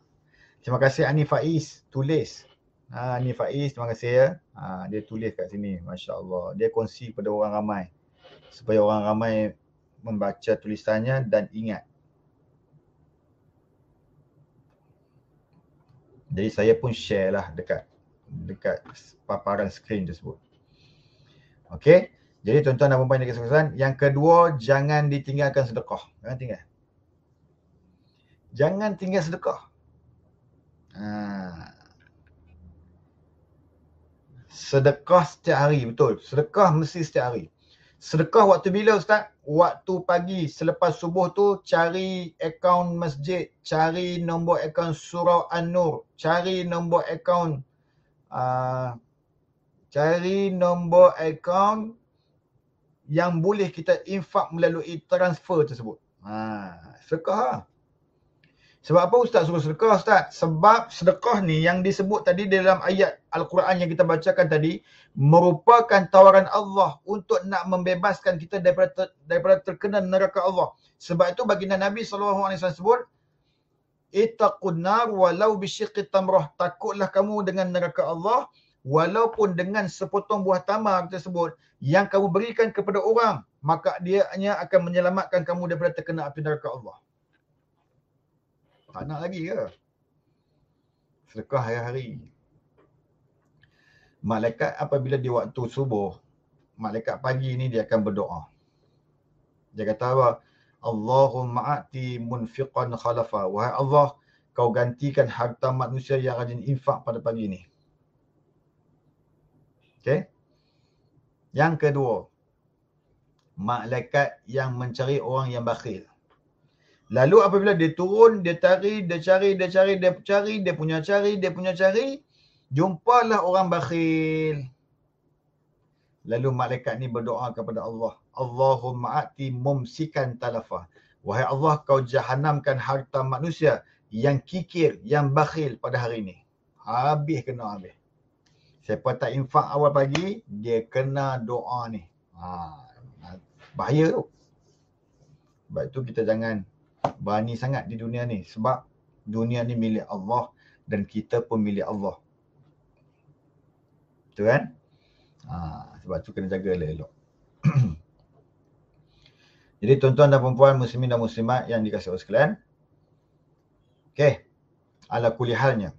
Terima kasih Ani Faiz. Tulis. Ha ni Faiz terima kasih ya. Ha dia tulis kat sini masya-Allah. Dia kongsi pada orang ramai supaya orang ramai membaca tulisannya dan ingat. Jadi saya pun share lah dekat dekat paparan skrin tersebut. Okey. Jadi tuan-tuan dan puan-puan yang kesan yang kedua jangan ditinggalkan sedekah. Jangan tinggal. Jangan tinggal sedekah. Ha sedekah setiap hari betul sedekah mesti setiap hari sedekah waktu bila ustaz waktu pagi selepas subuh tu cari akaun masjid cari nombor akaun surau an-nur cari nombor akaun uh, cari nombor akaun yang boleh kita infak melalui transfer tersebut. Ha, sedekah lah. Sebab apa ustaz suruh sedekah ustaz? Sebab sedekah ni yang disebut tadi dalam ayat Al-Quran yang kita bacakan tadi merupakan tawaran Allah untuk nak membebaskan kita daripada ter, daripada terkena neraka Allah. Sebab itu bagi Nabi saw. alaihi sebut ittaqun nar walau bisyiqqit tamrah takutlah kamu dengan neraka Allah walaupun dengan sepotong buah tamar tersebut yang kamu berikan kepada orang maka dia hanya akan menyelamatkan kamu daripada terkena api neraka Allah. Tak nak lagi ke? Sedekah hari-hari malaikat apabila di waktu subuh malaikat pagi ni dia akan berdoa dia kata apa Allahumma ati munfiqan khalafa wahai Allah kau gantikan harta manusia yang rajin infak pada pagi ni Okay? yang kedua malaikat yang mencari orang yang bakhil lalu apabila dia turun dia cari dia cari dia cari dia cari dia punya cari dia punya cari, dia punya cari jumpalah orang bakhil. Lalu malaikat ni berdoa kepada Allah. Allahumma ati mumsikan talafa. Wahai Allah kau jahanamkan harta manusia yang kikir, yang bakhil pada hari ini. Habis kena habis. Siapa tak infak awal pagi, dia kena doa ni. Ha, bahaya tu. Sebab tu kita jangan berani sangat di dunia ni. Sebab dunia ni milik Allah dan kita pun milik Allah tu kan. Ha, sebab tu kena jaga elok-elok. Jadi tuan-tuan dan perempuan muslimin dan muslimat yang dikasih oleh sekalian. Okey. Ala kulihalnya.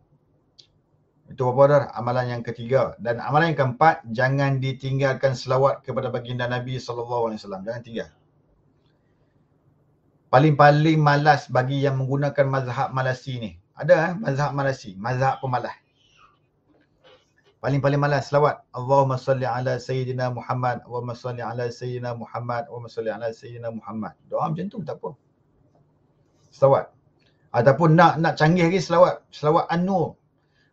Itu apa dah amalan yang ketiga. Dan amalan yang keempat, jangan ditinggalkan selawat kepada baginda Nabi SAW. Jangan tinggal. Paling-paling malas bagi yang menggunakan mazhab malasi ni. Ada eh, mazhab malasi. Mazhab pemalas paling-paling malas selawat Allahumma salli ala sayyidina Muhammad Allahumma salli ala sayyidina Muhammad Allahumma salli ala sayyidina Muhammad doa macam tu tak apa selawat ataupun nak nak canggih lagi selawat selawat an-nur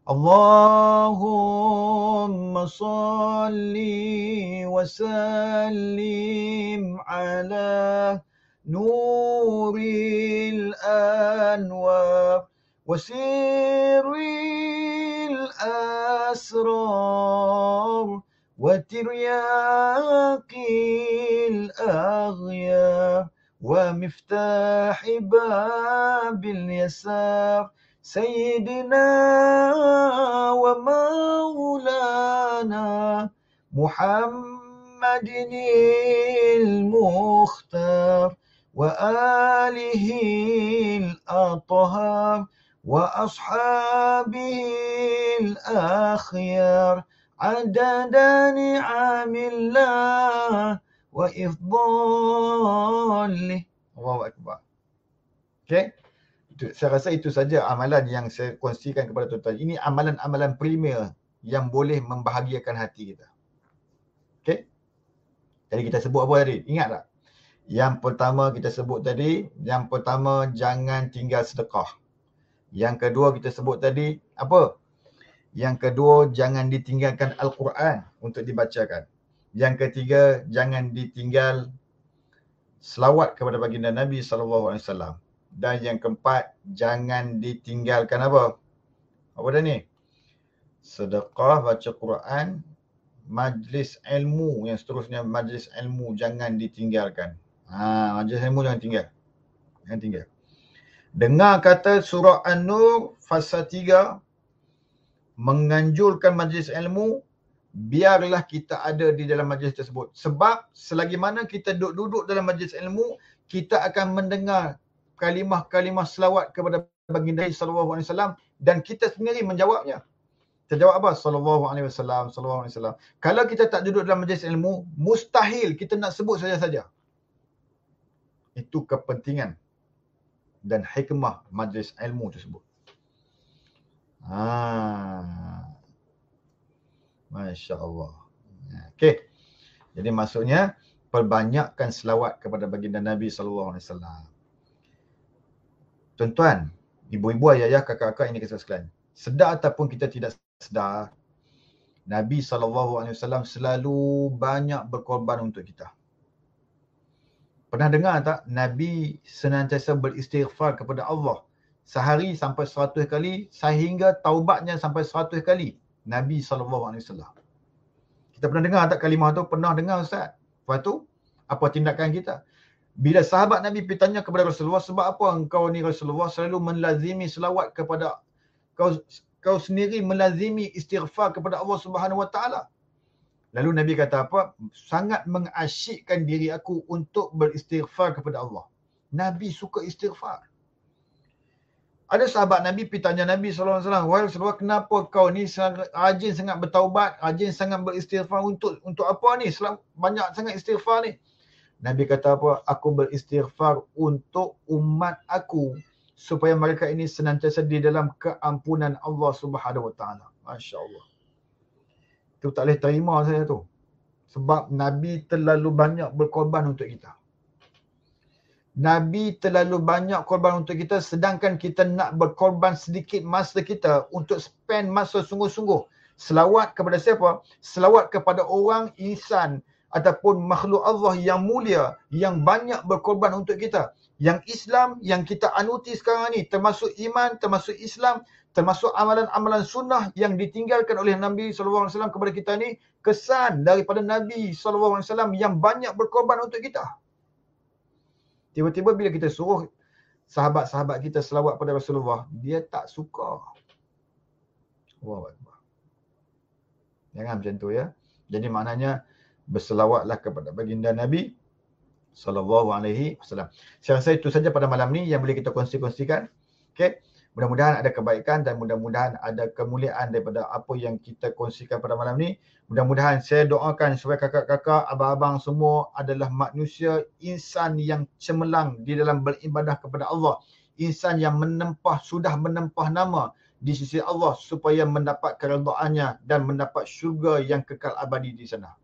Allahumma salli wa sallim ala nuril anwar wa sirril الأسرار وترياق الأغيار ومفتاح باب اليسار سيدنا ومولانا محمد المختار وآله الأطهار وأصحابه الأخير عدد نعم الله وإفضاله الله أكبر okay. Saya rasa itu saja amalan yang saya kongsikan kepada tuan-tuan. Ini amalan-amalan primer yang boleh membahagiakan hati kita. Okay? Jadi kita sebut apa tadi? Ingat tak? Yang pertama kita sebut tadi, yang pertama jangan tinggal sedekah. Yang kedua kita sebut tadi apa? Yang kedua jangan ditinggalkan Al-Quran untuk dibacakan. Yang ketiga jangan ditinggal selawat kepada baginda Nabi sallallahu alaihi wasallam. Dan yang keempat jangan ditinggalkan apa? Apa dah ni? Sedekah, baca Quran, majlis ilmu yang seterusnya majlis ilmu jangan ditinggalkan. Ha, majlis ilmu jangan tinggal. Jangan tinggal. Dengar kata surah An-Nur fasa 3 menganjurkan majlis ilmu biarlah kita ada di dalam majlis tersebut. Sebab selagi mana kita duduk-duduk dalam majlis ilmu, kita akan mendengar kalimah-kalimah selawat kepada baginda sallallahu alaihi wasallam dan kita sendiri menjawabnya. Jawab apa? Sallallahu alaihi wasallam, sallallahu alaihi wasallam. Kalau kita tak duduk dalam majlis ilmu, mustahil kita nak sebut saja-saja. Itu kepentingan dan hikmah majlis ilmu tersebut. Ha. Masya Allah. Okey. Jadi maksudnya perbanyakkan selawat kepada baginda Nabi sallallahu alaihi wasallam. Tuan-tuan, ibu-ibu, ayah-ayah, kakak-kakak ini kesal sekalian. Sedar ataupun kita tidak sedar, Nabi sallallahu alaihi wasallam selalu banyak berkorban untuk kita. Pernah dengar tak Nabi senantiasa beristighfar kepada Allah sehari sampai 100 kali sehingga taubatnya sampai 100 kali Nabi saw. Kita pernah dengar tak kalimah tu? Pernah dengar ustaz? Lepas tu apa tindakan kita? Bila sahabat Nabi bertanya kepada Rasulullah sebab apa engkau ni Rasulullah selalu melazimi selawat kepada kau kau sendiri melazimi istighfar kepada Allah Subhanahu Wa Taala. Lalu Nabi kata apa? Sangat mengasyikkan diri aku untuk beristighfar kepada Allah. Nabi suka istighfar. Ada sahabat Nabi pergi tanya Nabi SAW. Wahai Rasulullah, kenapa kau ni rajin sangat bertaubat, rajin sangat beristighfar untuk untuk apa ni? Selam, banyak sangat istighfar ni. Nabi kata apa? Aku beristighfar untuk umat aku supaya mereka ini senantiasa di dalam keampunan Allah Subhanahu Wa Masya-Allah tu tak boleh terima saya tu. Sebab Nabi terlalu banyak berkorban untuk kita. Nabi terlalu banyak korban untuk kita sedangkan kita nak berkorban sedikit masa kita untuk spend masa sungguh-sungguh. Selawat kepada siapa? Selawat kepada orang insan ataupun makhluk Allah yang mulia yang banyak berkorban untuk kita. Yang Islam yang kita anuti sekarang ni termasuk iman, termasuk Islam, termasuk amalan-amalan sunnah yang ditinggalkan oleh Nabi SAW kepada kita ni kesan daripada Nabi SAW yang banyak berkorban untuk kita. Tiba-tiba bila kita suruh sahabat-sahabat kita selawat pada Rasulullah, dia tak suka. Allah Jangan macam tu ya. Jadi maknanya berselawatlah kepada baginda Nabi sallallahu alaihi wasallam. Saya rasa itu saja pada malam ni yang boleh kita kongsi-kongsikan. Okey. Mudah-mudahan ada kebaikan dan mudah-mudahan ada kemuliaan daripada apa yang kita kongsikan pada malam ni. Mudah-mudahan saya doakan supaya kakak-kakak, abang-abang semua adalah manusia, insan yang cemerlang di dalam beribadah kepada Allah. Insan yang menempah, sudah menempah nama di sisi Allah supaya mendapat keredaannya dan mendapat syurga yang kekal abadi di sana.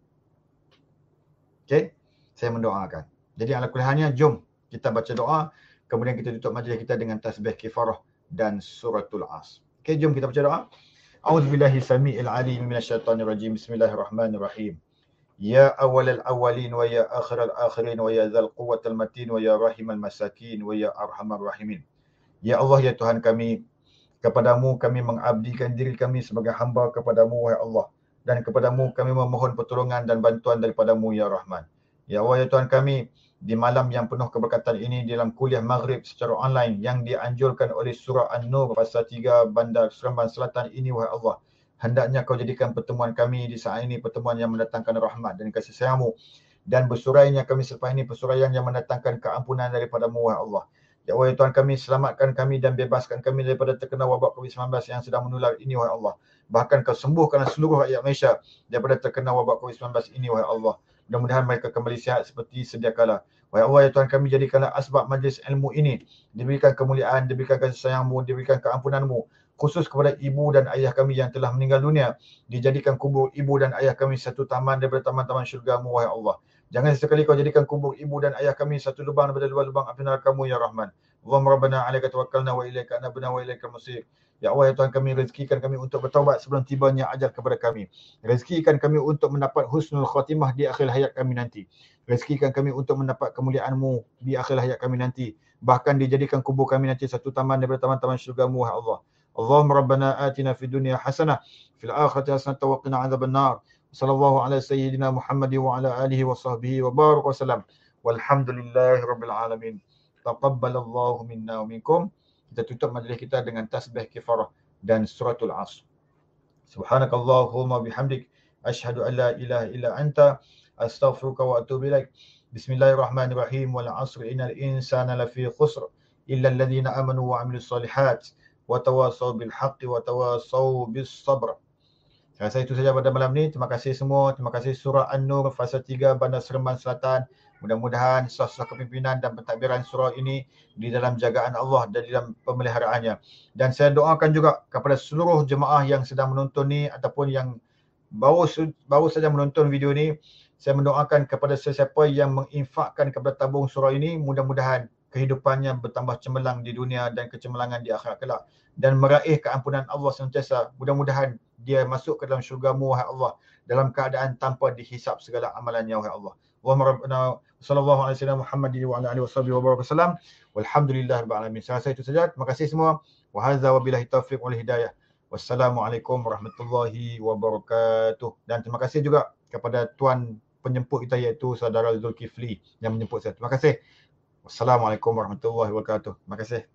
Okay? Saya mendoakan. Jadi ala kuliahnya, jom kita baca doa. Kemudian kita tutup majlis kita dengan tasbih kifarah dan suratul as. Okey, jom kita baca doa. A'udzubillahi samii'il 'aliim minasyaitonir rajim. Bismillahirrahmanirrahim. Ya awalal awalin wa ya akhiral akhirin wa ya dzal quwwatil matin wa ya rahimal masakin wa ya arhamar rahimin. Ya Allah ya Tuhan kami, kepadamu kami mengabdikan diri kami sebagai hamba kepadamu wahai Allah dan kepadamu kami memohon pertolongan dan bantuan daripadamu ya Rahman. Ya Allah ya Tuhan kami, di malam yang penuh keberkatan ini dalam kuliah maghrib secara online yang dianjurkan oleh surah An-Nur pasal 3 Bandar Seremban Selatan ini wahai Allah. Hendaknya kau jadikan pertemuan kami di saat ini pertemuan yang mendatangkan rahmat dan kasih sayangmu. Dan bersurainya kami selepas ini persuraian yang mendatangkan keampunan daripada mu wahai Allah. Ya wahai ya Tuhan kami selamatkan kami dan bebaskan kami daripada terkena wabak COVID-19 yang sedang menular ini wahai Allah. Bahkan kau sembuhkan seluruh rakyat Malaysia daripada terkena wabak COVID-19 ini wahai Allah. Mudah-mudahan mereka kembali sihat seperti sedia kala. Wahai Allah, ya Tuhan kami jadikanlah asbab majlis ilmu ini. Diberikan kemuliaan, diberikan kasih sayangmu, diberikan keampunanmu. Khusus kepada ibu dan ayah kami yang telah meninggal dunia. Dijadikan kubur ibu dan ayah kami satu taman daripada taman-taman syurgamu, wahai Allah. Jangan sekali kau jadikan kubur ibu dan ayah kami satu lubang daripada luar lubang api neraka ya Rahman. Allahumma rabbana alaika tawakkalna wa ilaika anabna wa ilaika al Ya Allah, ya Tuhan kami rezekikan kami untuk bertawabat sebelum tibanya ajal kepada kami. Rezekikan kami untuk mendapat husnul khatimah di akhir hayat kami nanti. Rezekikan kami untuk mendapat kemuliaanmu di akhir hayat kami nanti. Bahkan dijadikan kubur kami nanti satu taman daripada taman-taman syurgamu, ya Allah. Allahumma rabbana atina fi dunya hasanah. Fil akhirati hasanah tawakina azab an-nar. Sallallahu ala sayyidina Muhammadi wa ala alihi wa sahbihi wa baruk wa salam. Walhamdulillahi rabbil alamin. Taqabbalallahu minna wa minkum kita tutup majlis kita dengan tasbih kifarah dan suratul asr subhanakallahumma bihamdik ashhadu an la ilaha illa anta astaghfiruka wa atubu ilaik bismillahirrahmanirrahim wal asr innal insana lafi khusr illa alladhina amanu wa amilus solihat wa tawasaw bil haqqi wa tawasaw bis sabr saya itu saja pada malam ni. Terima kasih semua. Terima kasih Surah An-Nur, Fasa 3, Bandar Seremban Selatan. Mudah-mudahan sosok kepimpinan dan pentadbiran surah ini di dalam jagaan Allah dan di dalam pemeliharaannya. Dan saya doakan juga kepada seluruh jemaah yang sedang menonton ni ataupun yang baru baru saja menonton video ini. saya mendoakan kepada sesiapa yang menginfakkan kepada tabung surah ini, mudah-mudahan kehidupannya bertambah cemerlang di dunia dan kecemerlangan di akhirat kelak dan meraih keampunan Allah sentiasa. Mudah-mudahan dia masuk ke dalam syurga-Mu wahai Allah dalam keadaan tanpa dihisap segala amalannya wahai Allah. Wa rabbana sallallahu alaihi wasallam Muhammadin wa alihi wasallam wa baraka salam. Walhamdulillah rabbil alamin. Saya itu saja. Terima kasih semua. Wa hadza wabillahi taufik wal hidayah. Wassalamualaikum warahmatullahi wabarakatuh. Dan terima kasih juga kepada tuan penjemput kita iaitu saudara Zulkifli yang menjemput saya. Terima kasih. Wassalamualaikum warahmatullahi wabarakatuh. Terima kasih.